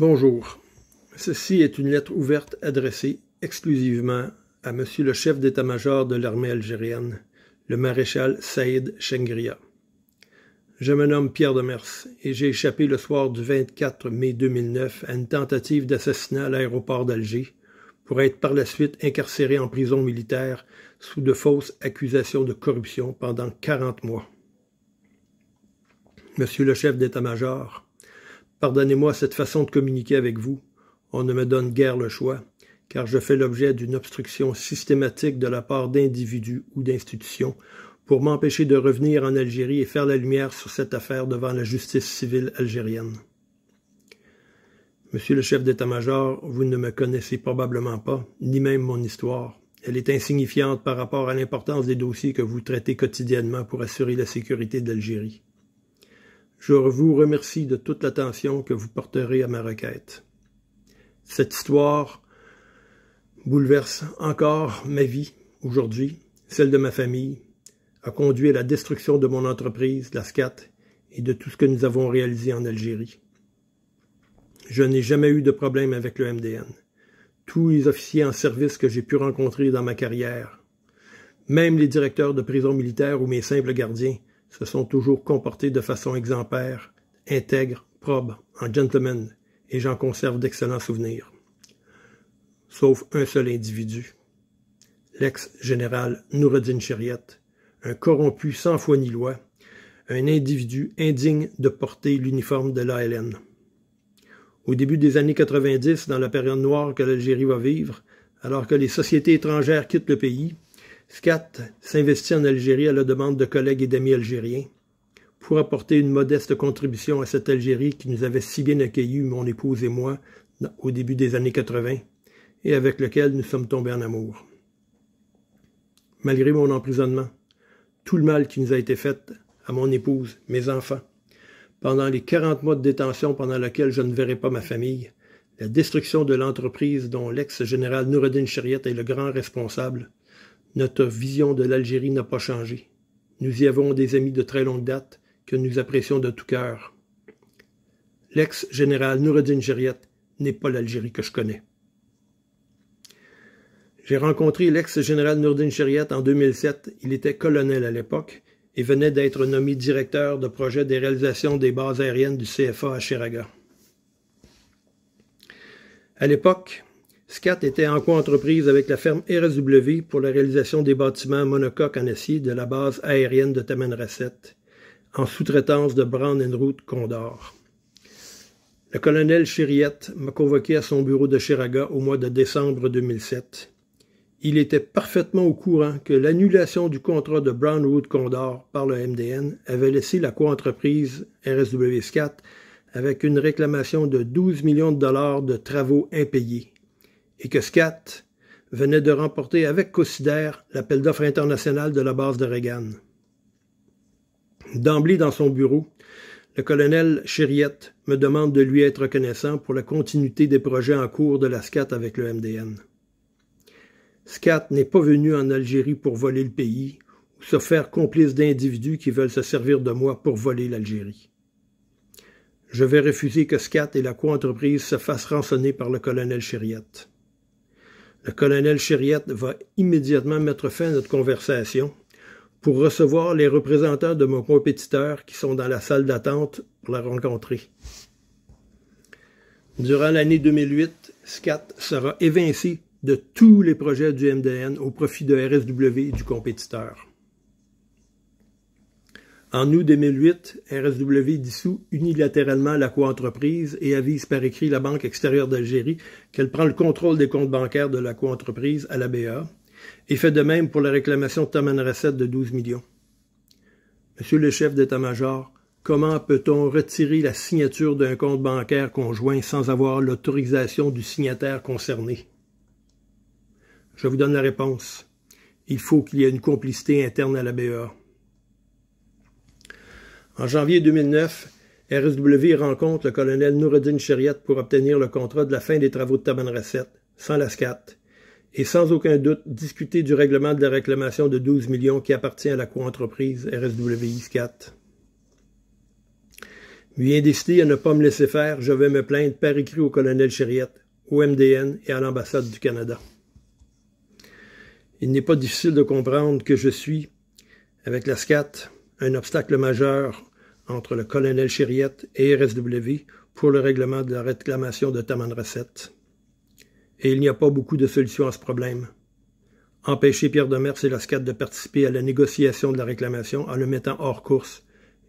Bonjour. Ceci est une lettre ouverte adressée exclusivement à Monsieur le chef d'état-major de l'armée algérienne, le maréchal Saïd Chengria. Je me nomme Pierre Demers et j'ai échappé le soir du 24 mai 2009 à une tentative d'assassinat à l'aéroport d'Alger pour être par la suite incarcéré en prison militaire sous de fausses accusations de corruption pendant 40 mois. Monsieur le chef d'état-major, Pardonnez-moi cette façon de communiquer avec vous. On ne me donne guère le choix, car je fais l'objet d'une obstruction systématique de la part d'individus ou d'institutions pour m'empêcher de revenir en Algérie et faire la lumière sur cette affaire devant la justice civile algérienne. Monsieur le chef d'état-major, vous ne me connaissez probablement pas, ni même mon histoire. Elle est insignifiante par rapport à l'importance des dossiers que vous traitez quotidiennement pour assurer la sécurité d'Algérie. Je vous remercie de toute l'attention que vous porterez à ma requête. Cette histoire bouleverse encore ma vie aujourd'hui, celle de ma famille, a conduit à la destruction de mon entreprise, la SCAT, et de tout ce que nous avons réalisé en Algérie. Je n'ai jamais eu de problème avec le MDN. Tous les officiers en service que j'ai pu rencontrer dans ma carrière, même les directeurs de prisons militaires ou mes simples gardiens, se sont toujours comportés de façon exemplaire, intègre, probe, en gentlemen » et j'en conserve d'excellents souvenirs. Sauf un seul individu, l'ex-général Noureddin Chériat, un corrompu sans foi ni loi, un individu indigne de porter l'uniforme de l'ALN. Au début des années 90, dans la période noire que l'Algérie va vivre, alors que les sociétés étrangères quittent le pays, SCAT s'investit en Algérie à la demande de collègues et d'amis algériens pour apporter une modeste contribution à cette Algérie qui nous avait si bien accueillis, mon épouse et moi, au début des années 80, et avec lequel nous sommes tombés en amour. Malgré mon emprisonnement, tout le mal qui nous a été fait à mon épouse, mes enfants, pendant les 40 mois de détention pendant lesquels je ne verrai pas ma famille, la destruction de l'entreprise dont l'ex-général Noureddin Chériette est le grand responsable, notre vision de l'Algérie n'a pas changé. Nous y avons des amis de très longue date que nous apprécions de tout cœur. L'ex-général Noureddin chériat n'est pas l'Algérie que je connais. J'ai rencontré l'ex-général Noureddin Chériat en 2007. Il était colonel à l'époque et venait d'être nommé directeur de projet des réalisations des bases aériennes du CFA à Chiraga. À l'époque, SCAT était en coentreprise avec la ferme RSW pour la réalisation des bâtiments monocoques en acier de la base aérienne de Tamanrasset, en sous-traitance de Brown Root Condor. Le colonel Chiriette m'a convoqué à son bureau de Chiraga au mois de décembre 2007. Il était parfaitement au courant que l'annulation du contrat de Root Condor par le MDN avait laissé la coentreprise RSW SCAT avec une réclamation de 12 millions de dollars de travaux impayés et que SCAT venait de remporter avec Cossidère l'appel d'offres international de la base de Reagan. D'emblée dans son bureau, le colonel Chériette me demande de lui être reconnaissant pour la continuité des projets en cours de la SCAT avec le MDN. SCAT n'est pas venu en Algérie pour voler le pays ou se faire complice d'individus qui veulent se servir de moi pour voler l'Algérie. Je vais refuser que SCAT et la co-entreprise se fassent rançonner par le colonel Chériette. Le colonel Chériette va immédiatement mettre fin à notre conversation pour recevoir les représentants de mon compétiteur qui sont dans la salle d'attente pour la rencontrer. Durant l'année 2008, SCAT sera évincé de tous les projets du MDN au profit de RSW et du compétiteur. En août 2008, RSW dissout unilatéralement la coentreprise et avise par écrit la Banque extérieure d'Algérie qu'elle prend le contrôle des comptes bancaires de la coentreprise à la et fait de même pour la réclamation de Taman Recette de 12 millions. Monsieur le chef d'état-major, comment peut-on retirer la signature d'un compte bancaire conjoint sans avoir l'autorisation du signataire concerné? Je vous donne la réponse. Il faut qu'il y ait une complicité interne à la en janvier 2009, RSW rencontre le colonel Noureddin Chériat pour obtenir le contrat de la fin des travaux de Tamanrasset, sans la SCAT, et sans aucun doute discuter du règlement de la réclamation de 12 millions qui appartient à la coentreprise RSWI SCAT. Bien décidé à ne pas me laisser faire, je vais me plaindre par écrit au colonel Chériat, au MDN et à l'ambassade du Canada. Il n'est pas difficile de comprendre que je suis, avec la SCAT, un obstacle majeur entre le colonel Chériette et RSW pour le règlement de la réclamation de Tamanrasset. Et il n'y a pas beaucoup de solutions à ce problème. Empêcher Pierre de Demers et Lascade de participer à la négociation de la réclamation en le mettant hors course,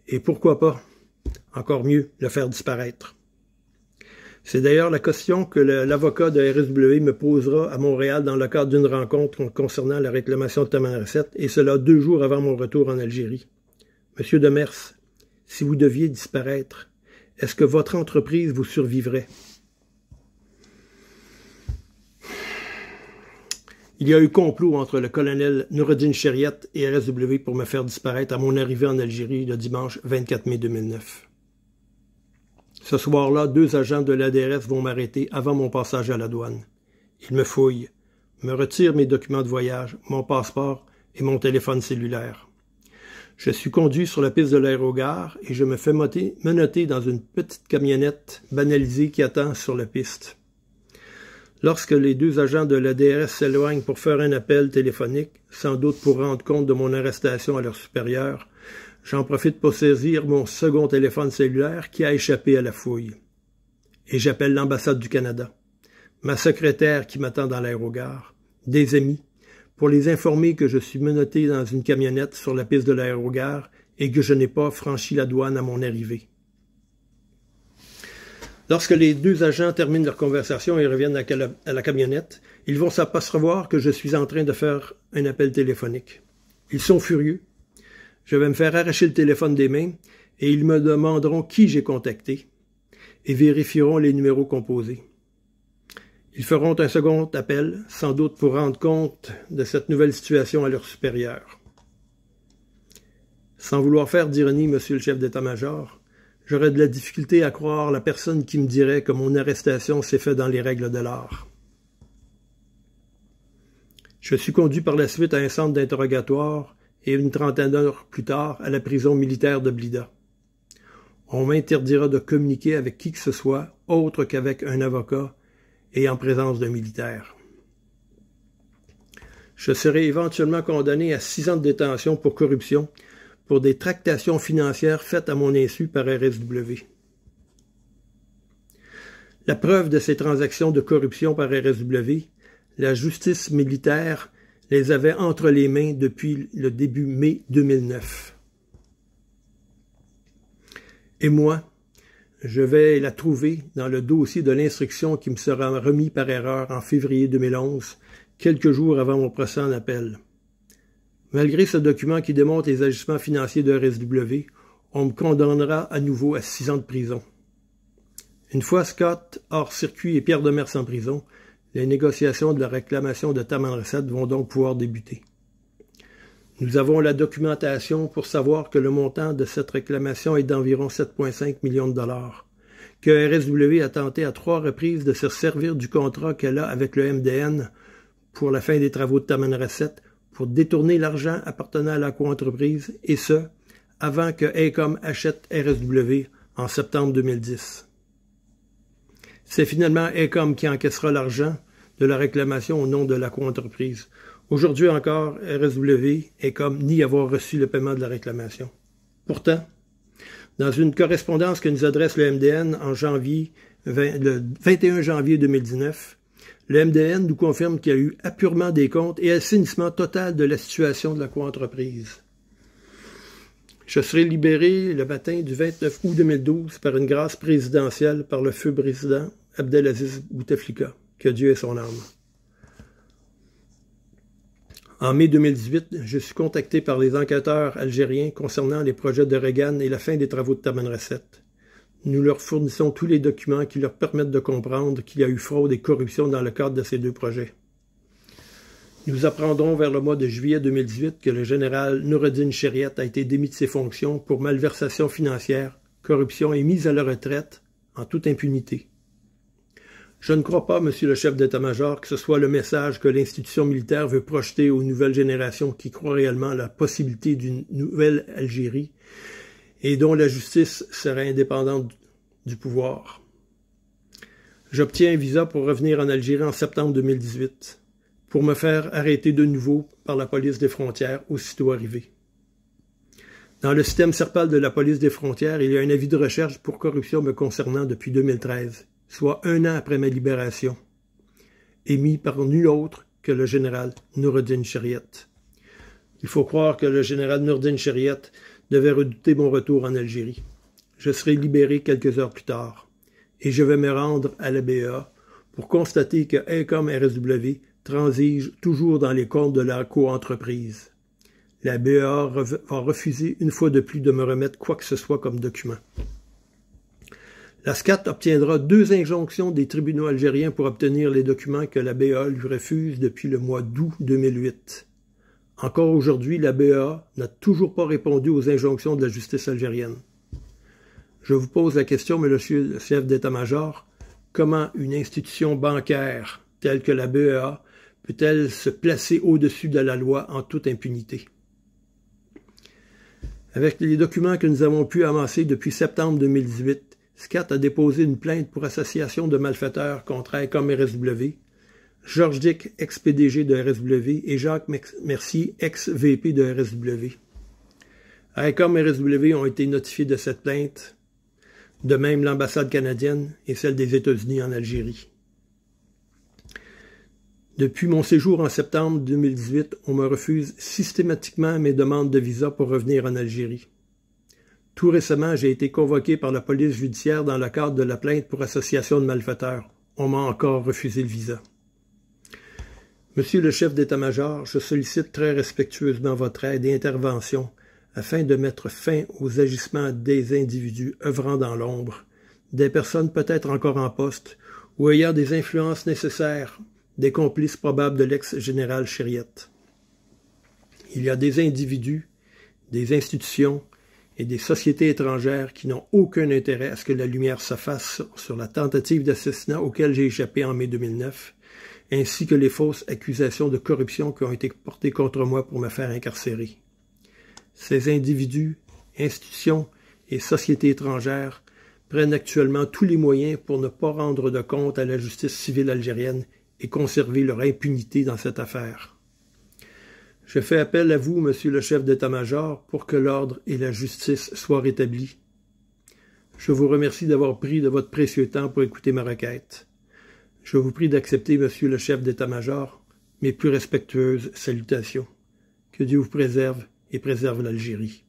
et pourquoi pas, encore mieux, le faire disparaître. C'est d'ailleurs la question que l'avocat de RSW me posera à Montréal dans le cadre d'une rencontre concernant la réclamation de Tamanrasset, et cela deux jours avant mon retour en Algérie. Monsieur de Demers, si vous deviez disparaître, est-ce que votre entreprise vous survivrait? Il y a eu complot entre le colonel Noureddin Chériette et RSW pour me faire disparaître à mon arrivée en Algérie le dimanche 24 mai 2009. Ce soir-là, deux agents de l'ADRS vont m'arrêter avant mon passage à la douane. Ils me fouillent, me retirent mes documents de voyage, mon passeport et mon téléphone cellulaire. Je suis conduit sur la piste de l'aérogare et je me fais menotter dans une petite camionnette banalisée qui attend sur la piste. Lorsque les deux agents de la DRS s'éloignent pour faire un appel téléphonique, sans doute pour rendre compte de mon arrestation à leur supérieur, j'en profite pour saisir mon second téléphone cellulaire qui a échappé à la fouille. Et j'appelle l'ambassade du Canada, ma secrétaire qui m'attend dans l'aérogare, des amis, pour les informer que je suis menotté dans une camionnette sur la piste de l'aérogare et que je n'ai pas franchi la douane à mon arrivée. Lorsque les deux agents terminent leur conversation et reviennent à la camionnette, ils vont s'apercevoir que je suis en train de faire un appel téléphonique. Ils sont furieux. Je vais me faire arracher le téléphone des mains et ils me demanderont qui j'ai contacté et vérifieront les numéros composés. Ils feront un second appel, sans doute pour rendre compte de cette nouvelle situation à leurs supérieurs. Sans vouloir faire d'ironie, monsieur le chef d'état-major, j'aurais de la difficulté à croire la personne qui me dirait que mon arrestation s'est faite dans les règles de l'art. Je suis conduit par la suite à un centre d'interrogatoire et une trentaine d'heures plus tard à la prison militaire de Blida. On m'interdira de communiquer avec qui que ce soit autre qu'avec un avocat et en présence d'un militaire. Je serai éventuellement condamné à six ans de détention pour corruption pour des tractations financières faites à mon insu par RSW. La preuve de ces transactions de corruption par RSW, la justice militaire les avait entre les mains depuis le début mai 2009. Et moi, je vais la trouver dans le dossier de l'instruction qui me sera remis par erreur en février 2011, quelques jours avant mon procès en appel. Malgré ce document qui démontre les agissements financiers de RSW, on me condamnera à nouveau à six ans de prison. Une fois Scott hors circuit et Pierre Demers en prison, les négociations de la réclamation de Tamandresat vont donc pouvoir débuter. Nous avons la documentation pour savoir que le montant de cette réclamation est d'environ 7,5 millions de dollars, que RSW a tenté à trois reprises de se servir du contrat qu'elle a avec le MDN pour la fin des travaux de Recette pour détourner l'argent appartenant à la co-entreprise, et ce, avant que Acom achète RSW en septembre 2010. C'est finalement Acom qui encaissera l'argent de la réclamation au nom de la co-entreprise, Aujourd'hui encore, RSW est comme ni avoir reçu le paiement de la réclamation. Pourtant, dans une correspondance que nous adresse le MDN en janvier, le 21 janvier 2019, le MDN nous confirme qu'il y a eu apurement des comptes et assainissement total de la situation de la coentreprise. Je serai libéré le matin du 29 août 2012 par une grâce présidentielle par le feu président Abdelaziz Bouteflika. Que Dieu ait son âme. En mai 2018, je suis contacté par les enquêteurs algériens concernant les projets de Reagan et la fin des travaux de Tamanrasset. Nous leur fournissons tous les documents qui leur permettent de comprendre qu'il y a eu fraude et corruption dans le cadre de ces deux projets. Nous apprendrons vers le mois de juillet 2018 que le général Noureddin Chériat a été démis de ses fonctions pour malversation financière, corruption et mise à la retraite en toute impunité. Je ne crois pas, monsieur le chef d'état-major, que ce soit le message que l'institution militaire veut projeter aux nouvelles générations qui croient réellement à la possibilité d'une nouvelle Algérie et dont la justice serait indépendante du pouvoir. J'obtiens un visa pour revenir en Algérie en septembre 2018, pour me faire arrêter de nouveau par la police des frontières aussitôt arrivé. Dans le système serpal de la police des frontières, il y a un avis de recherche pour corruption me concernant depuis 2013 soit un an après ma libération, émis par nul autre que le général Noureddin Chériette. Il faut croire que le général Noureddin Chériette devait redouter mon retour en Algérie. Je serai libéré quelques heures plus tard et je vais me rendre à la BEA pour constater que Incom RSW transige toujours dans les comptes de la coentreprise. La BEA va refuser une fois de plus de me remettre quoi que ce soit comme document. La SCAT obtiendra deux injonctions des tribunaux algériens pour obtenir les documents que la BEA lui refuse depuis le mois d'août 2008. Encore aujourd'hui, la BEA n'a toujours pas répondu aux injonctions de la justice algérienne. Je vous pose la question, monsieur le chef d'état-major, comment une institution bancaire telle que la BEA peut-elle se placer au-dessus de la loi en toute impunité? Avec les documents que nous avons pu amasser depuis septembre 2018, Scat a déposé une plainte pour association de malfaiteurs contre comme RSW, Georges Dick, ex-PDG de RSW, et Jacques Mercier, ex-VP de RSW. AECOM RSW ont été notifiés de cette plainte, de même l'ambassade canadienne et celle des États-Unis en Algérie. Depuis mon séjour en septembre 2018, on me refuse systématiquement mes demandes de visa pour revenir en Algérie. Tout récemment, j'ai été convoqué par la police judiciaire dans le cadre de la plainte pour association de malfaiteurs. On m'a encore refusé le visa. Monsieur le chef d'état-major, je sollicite très respectueusement votre aide et intervention afin de mettre fin aux agissements des individus œuvrant dans l'ombre, des personnes peut-être encore en poste ou ayant des influences nécessaires, des complices probables de l'ex-général Chériette. Il y a des individus, des institutions, et des sociétés étrangères qui n'ont aucun intérêt à ce que la lumière se sur la tentative d'assassinat auquel j'ai échappé en mai 2009, ainsi que les fausses accusations de corruption qui ont été portées contre moi pour me faire incarcérer. Ces individus, institutions et sociétés étrangères prennent actuellement tous les moyens pour ne pas rendre de compte à la justice civile algérienne et conserver leur impunité dans cette affaire. Je fais appel à vous, monsieur le chef d'état-major, pour que l'ordre et la justice soient rétablis. Je vous remercie d'avoir pris de votre précieux temps pour écouter ma requête. Je vous prie d'accepter, monsieur le chef d'état-major, mes plus respectueuses salutations. Que Dieu vous préserve et préserve l'Algérie.